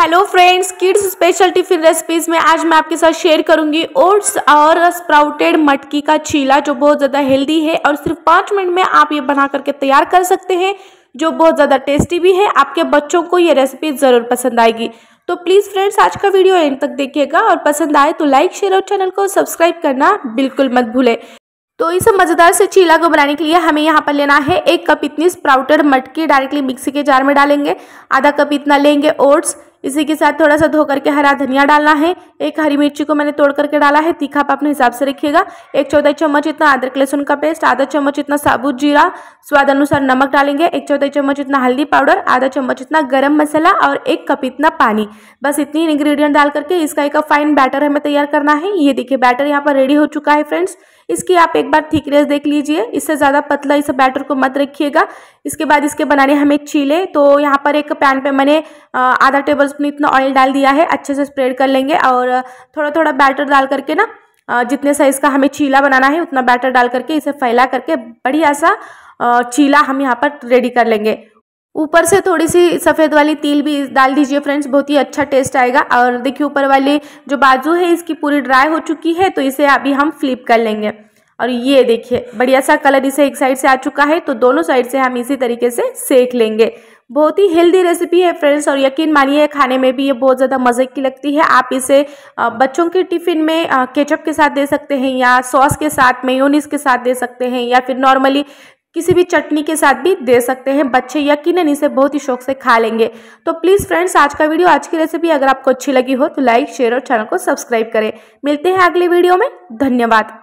hello friends kids special tiffin recipes में आज मैं आपके साथ शेयर करूंगी ओट्स और स्प्राउटेड मटकी का चीला जो बहुत ज़्यादा हेल्दी है और सिर्फ पाँच मिनट में आप ये बना करके तैयार कर सकते हैं जो बहुत ज़्यादा टेस्टी भी है आपके बच्चों को ये रेसिपी ज़रूर पसंद आएगी तो प्लीज़ फ्रेंड्स आज का वीडियो एंड तक देखिएगा और पसंद आए तो लाइक शेयर और चैनल को सब्सक्राइब करना बिल्कुल मत भूलें तो इस मज़ेदार से चीला को बनाने के लिए हमें यहाँ पर लेना है एक कप इतनी स्प्राउटेड मटकी डायरेक्टली मिक्सी के जार में डालेंगे आधा कप इतना लेंगे ओट्स इसी के साथ थोड़ा सा धो करके हरा धनिया डालना है एक हरी मिर्ची को मैंने तोड़ करके डाला है तीखा आप अपने हिसाब से रखिएगा एक चौदह चम्मच इतना अदरक लहसुन का पेस्ट आधा चम्मच इतना साबुत जीरा स्वाद अनुसार नमक डालेंगे एक चौदह चम्मच इतना हल्दी पाउडर आधा चम्मच इतना गर्म मसाला और एक कप इतना पानी बस इतनी इन्ग्रीडियंट डाल करके इसका एक फाइन बैटर हमें तैयार करना है ये देखिए बैटर यहाँ पर रेडी हो चुका है फ्रेंड्स इसकी आप एक बार थिकनेस देख लीजिए इससे ज़्यादा पतला इस बैटर को मत रखिएगा इसके बाद इसके बनाने हमें छीले तो यहाँ पर एक पैन पे मैंने आधा टेबल स्पून इतना ऑयल डाल दिया है अच्छे से स्प्रेड कर लेंगे और थोड़ा थोड़ा बैटर डाल करके ना जितने साइज़ का हमें चीला बनाना है उतना बैटर डाल करके इसे फैला करके बढ़िया सा चीला हम यहाँ पर रेडी कर लेंगे ऊपर से थोड़ी सी सफ़ेद वाली तिल भी डाल दीजिए फ्रेंड्स बहुत ही अच्छा टेस्ट आएगा और देखिए ऊपर वाली जो बाजू है इसकी पूरी ड्राई हो चुकी है तो इसे अभी हम फ्लिप कर लेंगे और ये देखिए बढ़िया सा कलर इसे एक साइड से आ चुका है तो दोनों साइड से हम इसी तरीके से सेक लेंगे बहुत ही हेल्दी रेसिपी है फ्रेंड्स और यकीन मानिए खाने में भी ये बहुत ज़्यादा मज़े की लगती है आप इसे बच्चों के टिफ़िन में केचप के साथ दे सकते हैं या सॉस के साथ मेयोनीस के साथ दे सकते हैं या फिर नॉर्मली किसी भी चटनी के साथ भी दे सकते हैं बच्चे यकीनन इसे बहुत ही शौक से खा लेंगे तो प्लीज़ फ्रेंड्स आज का वीडियो आज की रेसिपी अगर आपको अच्छी लगी हो तो लाइक शेयर और चैनल को सब्सक्राइब करें मिलते हैं अगले वीडियो में धन्यवाद